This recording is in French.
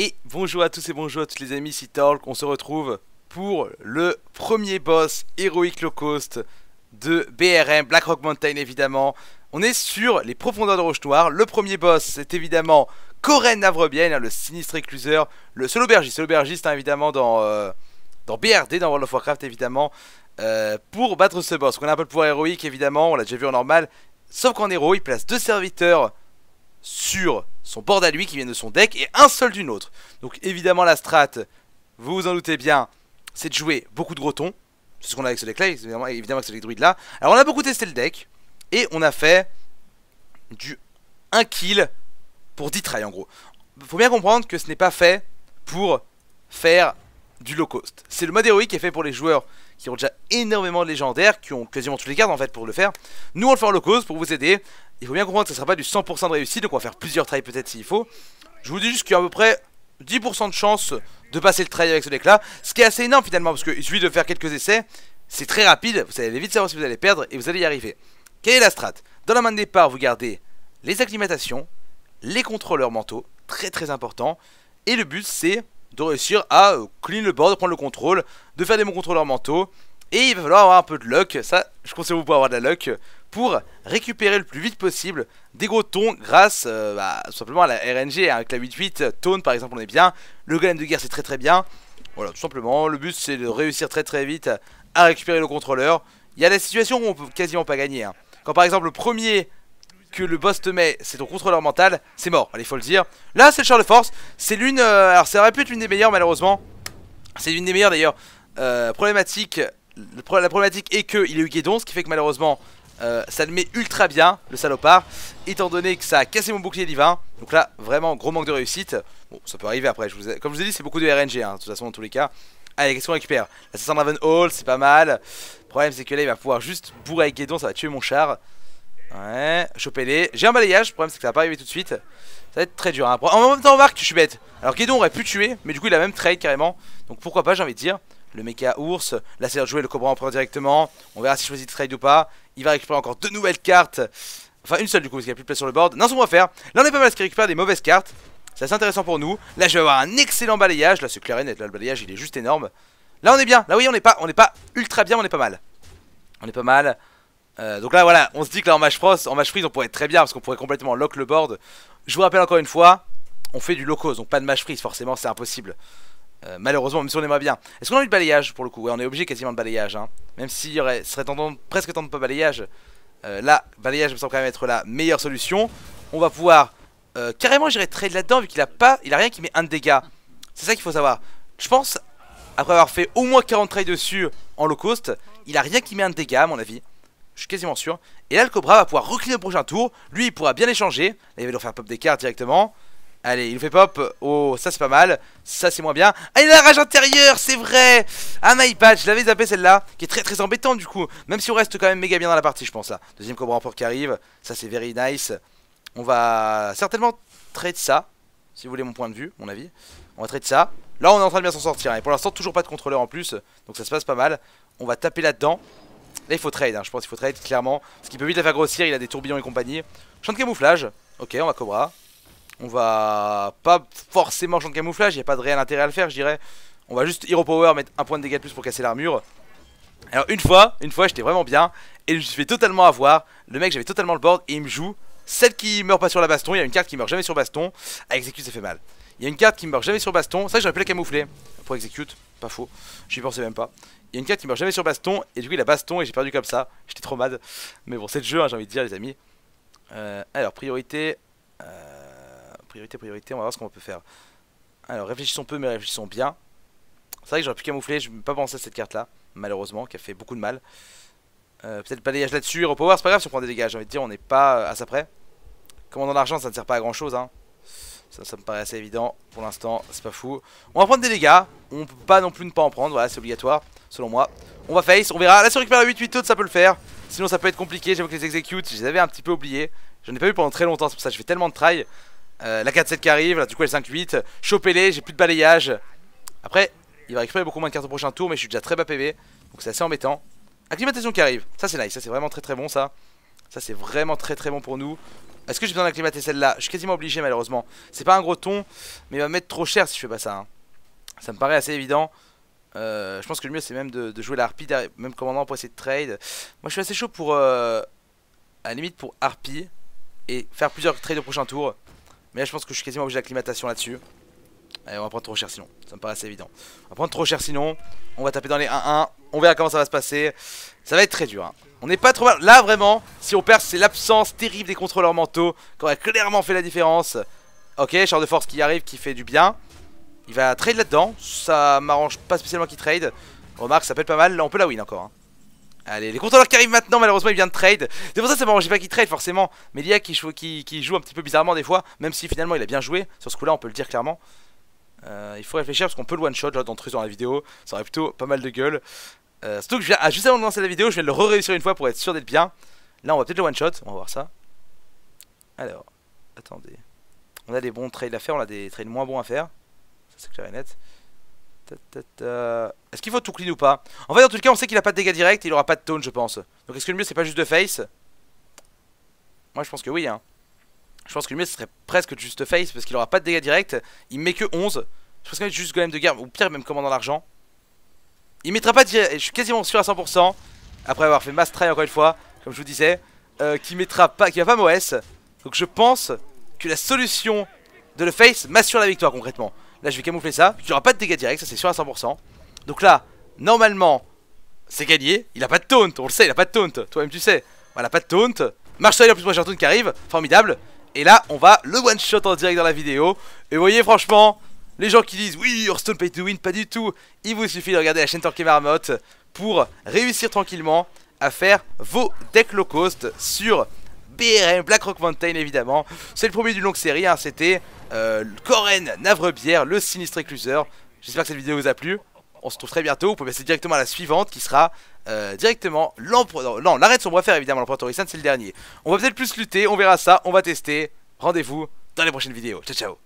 Et bonjour à tous et bonjour à toutes les amis, c'est Talk, on se retrouve pour le premier boss héroïque Low Cost de BRM, Black Rock Mountain évidemment. On est sur les profondeurs de Roche Noire, le premier boss c'est évidemment Coren Navrebienne, hein, le sinistre écluseur, le seul aubergiste, l'aubergiste hein, évidemment dans, euh, dans BRD, dans World of Warcraft évidemment, euh, pour battre ce boss. On a un peu le pouvoir héroïque évidemment, on l'a déjà vu en normal, sauf qu'en héros il place deux serviteurs sur son board à lui qui vient de son deck et un seul d'une autre. Donc évidemment la strat, vous vous en doutez bien, c'est de jouer beaucoup de gros C'est ce qu'on a avec ce deck là, évidemment, évidemment avec ce deck druide là. Alors on a beaucoup testé le deck et on a fait du 1 kill pour 10 try en gros. Faut bien comprendre que ce n'est pas fait pour faire du low cost. C'est le mode héroïque qui est fait pour les joueurs qui ont déjà énormément de légendaires, qui ont quasiment toutes les cartes en fait pour le faire. Nous on le fait en low cost pour vous aider. Il faut bien comprendre que ce sera pas du 100% de réussite, donc on va faire plusieurs tries peut-être s'il faut. Je vous dis juste qu'il y a à peu près 10% de chance de passer le try avec ce deck là. Ce qui est assez énorme finalement, parce qu'il suffit de faire quelques essais. C'est très rapide, vous allez vite savoir si vous allez perdre et vous allez y arriver. Quelle est la strat Dans la main de départ, vous gardez les acclimatations, les contrôleurs mentaux, très très important. Et le but c'est de réussir à euh, clean le board, de prendre le contrôle, de faire des bons contrôleurs mentaux. Et il va falloir avoir un peu de luck, ça je conseille vous pour avoir de la luck, pour récupérer le plus vite possible des gros tons grâce euh, bah, simplement à la RNG, hein, avec la 8-8, euh, Tone par exemple on est bien, le golem de guerre c'est très très bien, voilà tout simplement, le but c'est de réussir très très vite à récupérer le contrôleur, il y a des situations où on peut quasiment pas gagner, hein. quand par exemple le premier que le boss te met, c'est ton contrôleur mental, c'est mort, allez faut le dire. Là c'est le char de force, c'est l'une, euh, alors ça aurait pu être l'une des meilleures malheureusement, c'est l'une des meilleures d'ailleurs, euh, problématique, la problématique est que il est Guédon, ce qui fait que malheureusement euh, ça le met ultra bien le salopard, étant donné que ça a cassé mon bouclier divin, donc là vraiment gros manque de réussite, bon ça peut arriver après, je vous comme je vous ai dit c'est beaucoup de RNG hein, de toute façon dans tous les cas. Allez, qu'est-ce qu'on récupère L'assassin Raven Hall, c'est pas mal. Le problème, c'est que là, il va pouvoir juste bourrer avec Guédon, ça va tuer mon char. Ouais, choper les J'ai un balayage, le problème c'est que ça va pas arriver tout de suite. Ça va être très dur. Hein. En même temps, Marc, remarque que je suis bête. Alors Guédon aurait pu tuer, mais du coup il a même trade carrément. Donc pourquoi pas, j'ai envie de dire. Le mecha ours, là c'est de jouer le cobra empereur directement. On verra si je choisis de trade ou pas. Il va récupérer encore deux nouvelles cartes. Enfin une seule du coup, parce qu'il n'y a plus de place sur le board. Non, ce qu'on va faire. Là on est pas mal parce qu'il récupère des mauvaises cartes. C'est intéressant pour nous. Là je vais avoir un excellent balayage. Là c'est clair et net, là le balayage il est juste énorme. Là on est bien, là oui on n'est pas, on pas ultra bien, on est pas mal. On est pas mal. Euh, donc là voilà, on se dit que là en match en match freeze on pourrait être très bien parce qu'on pourrait complètement lock le board. Je vous rappelle encore une fois, on fait du low-cost donc pas de match freeze, forcément c'est impossible. Euh, malheureusement, même si on aimerait bien. Est-ce qu'on a envie de balayage pour le coup on est obligé quasiment de balayage. Hein. Même s'il y aurait, serait presque temps de pas balayage. Euh, là, balayage me semble quand même être la meilleure solution. On va pouvoir carrément gérer trade là-dedans vu qu'il a pas, il a rien qui met un dégât. C'est ça qu'il faut savoir. Je pense, après avoir fait au moins 40 trades dessus en low cost, il a rien qui met un dégât à mon avis je suis quasiment sûr. Et là, le Cobra va pouvoir recliner au prochain tour. Lui, il pourra bien échanger. Là, il va lui faire pop des cartes directement. Allez, il nous fait pop. Oh, ça c'est pas mal. Ça c'est moins bien. Ah, il a la rage intérieure, c'est vrai. Ah, my patch, je l'avais zappé celle-là. Qui est très très embêtante du coup. Même si on reste quand même méga bien dans la partie, je pense là. Deuxième Cobra en port qui arrive. Ça c'est very nice. On va certainement trade ça. Si vous voulez mon point de vue, mon avis. On va trade ça. Là, on est en train de bien s'en sortir. Hein. Et pour l'instant, toujours pas de contrôleur en plus. Donc ça se passe pas mal. On va taper là-dedans. Là il faut trade, hein. je pense qu'il faut trade clairement. Parce qu'il peut vite la faire grossir, il a des tourbillons et compagnie. Champ de camouflage, ok on va Cobra. On va pas forcément champ de camouflage, il n'y a pas de réel intérêt à le faire je dirais. On va juste hero power, mettre un point de dégâts de plus pour casser l'armure. Alors une fois, une fois j'étais vraiment bien et je me suis fait totalement avoir. Le mec j'avais totalement le board et il me joue. Celle qui meurt pas sur la baston, il y a une carte qui meurt jamais sur baston. A exécuter ça fait mal. Il y a une carte qui meurt jamais sur baston. Ça, j'aurais pu la camoufler pour exécute, Pas faux. J'y pensais même pas. Il y a une carte qui meurt jamais sur baston. Et du coup, il a baston et j'ai perdu comme ça. J'étais trop mad. Mais bon, c'est le jeu, hein, j'ai envie de dire, les amis. Euh, alors, priorité. Euh, priorité, priorité. On va voir ce qu'on peut faire. Alors, réfléchissons peu, mais réfléchissons bien. C'est vrai que j'aurais pu camoufler. Je n'ai pas pensé à cette carte-là. Malheureusement, qui a fait beaucoup de mal. Euh, peut-être pas balayage là-dessus. Repower, c'est pas grave si on prend des dégâts. J'ai envie de dire, on n'est pas à ça près. Commandant l'argent ça ne sert pas à grand-chose. Hein. Ça, me paraît assez évident. Pour l'instant, c'est pas fou. On va prendre des dégâts. On peut pas non plus ne pas en prendre. Voilà, c'est obligatoire, selon moi. On va face, on verra. Là, si on récupère la 8 8 autres, ça peut le faire. Sinon, ça peut être compliqué. J'avoue que les executes, je les avais un petit peu oubliés. Je ai pas eu pendant très longtemps, c'est pour ça que je fais tellement de try. Euh, la 4-7 qui arrive, là, du coup, elle 5-8. Chopez-les, j'ai plus de balayage. Après, il va récupérer beaucoup moins de cartes au prochain tour, mais je suis déjà très bas PV. Donc, c'est assez embêtant. Acclimatation qui arrive. Ça, c'est nice. Ça, c'est vraiment très très bon, ça. Ça, c'est vraiment très très bon pour nous. Est-ce que j'ai besoin d'acclimater celle-là Je suis quasiment obligé malheureusement. C'est pas un gros ton, mais il va me mettre trop cher si je fais pas ça. Hein. Ça me paraît assez évident. Euh, je pense que le mieux c'est même de, jouer la harpie, même commandant pour essayer de trade. Moi je suis assez chaud pour, euh, à la limite pour harpie, et faire plusieurs trades au prochain tour. Mais là je pense que je suis quasiment obligé d'acclimatation là-dessus. Allez, on va prendre trop cher sinon. Ça me paraît assez évident. On va prendre trop cher sinon. On va taper dans les 1-1. On verra comment ça va se passer. Ça va être très dur. Hein. On n'est pas trop mal. Là, vraiment, si on perd, c'est l'absence terrible des contrôleurs mentaux. Qui a clairement fait la différence. Ok, char de force qui arrive, qui fait du bien. Il va trade là-dedans. Ça m'arrange pas spécialement qu'il trade. Remarque, ça peut être pas mal. Là, on peut la win encore. Hein. Allez, les contrôleurs qui arrivent maintenant, malheureusement, il vient de trade. C'est pour ça que ça m'arrangeait pas qu'il trade, forcément. Mais il y a qui, joue un petit peu bizarrement des fois, même si finalement il a bien joué. Sur ce coup-là, on peut le dire clairement. Euh, il faut réfléchir parce qu'on peut le one-shot là d'entrer dans la vidéo, ça aurait plutôt pas mal de gueule. Euh, surtout que je ah, juste avant de lancer la vidéo, je vais le re-réussir une fois pour être sûr d'être bien. Là, on va peut-être le one-shot, on va voir ça. Alors, attendez. On a des bons trades à faire, on a des trades moins bons à faire. Ça, c'est clair et net. Est-ce qu'il faut tout clean ou pas En fait, dans tout cas, on sait qu'il a pas de dégâts directs il aura pas de taunt, je pense. Donc, est-ce que le mieux, c'est pas juste de face Moi, je pense que oui, hein. Je pense que lui, ce serait presque juste face parce qu'il aura pas de dégâts directs. Il met que 11. Je pense qu'il juste golem de guerre, ou pire, même commandant l'argent Il mettra pas de. Je suis quasiment sûr à 100%. Après avoir fait Mass Try encore une fois, comme je vous disais, euh, qui mettra pas, qui va pas MOS. Donc je pense que la solution de le face m'assure la victoire concrètement. Là, je vais camoufler ça. Il n'aura pas de dégâts directs, ça c'est sûr à 100%. Donc là, normalement, c'est gagné. Il a pas de taunt, on le sait, il a pas de taunt. Toi-même, tu sais. Voilà, pas de taunt. Marche en plus, moi j'ai un taunt qui arrive. Formidable. Et là, on va le one-shot en direct dans la vidéo. Et vous voyez, franchement, les gens qui disent oui, Hearthstone pay to win, pas du tout. Il vous suffit de regarder la chaîne Torque Marmotte pour réussir tranquillement à faire vos decks low cost sur BRM, Black Rock Mountain évidemment. C'est le premier d'une longue série, hein. c'était euh, Coren Navrebière, le sinistre écluseur. J'espère que cette vidéo vous a plu on se retrouve très bientôt. Vous pouvez passer directement à la suivante qui sera euh, directement l'empereur. Non, l'arrêt de son faire évidemment, l'empereur Torisan, c'est le dernier. On va peut-être plus lutter, on verra ça, on va tester. Rendez-vous dans les prochaines vidéos. Ciao, ciao.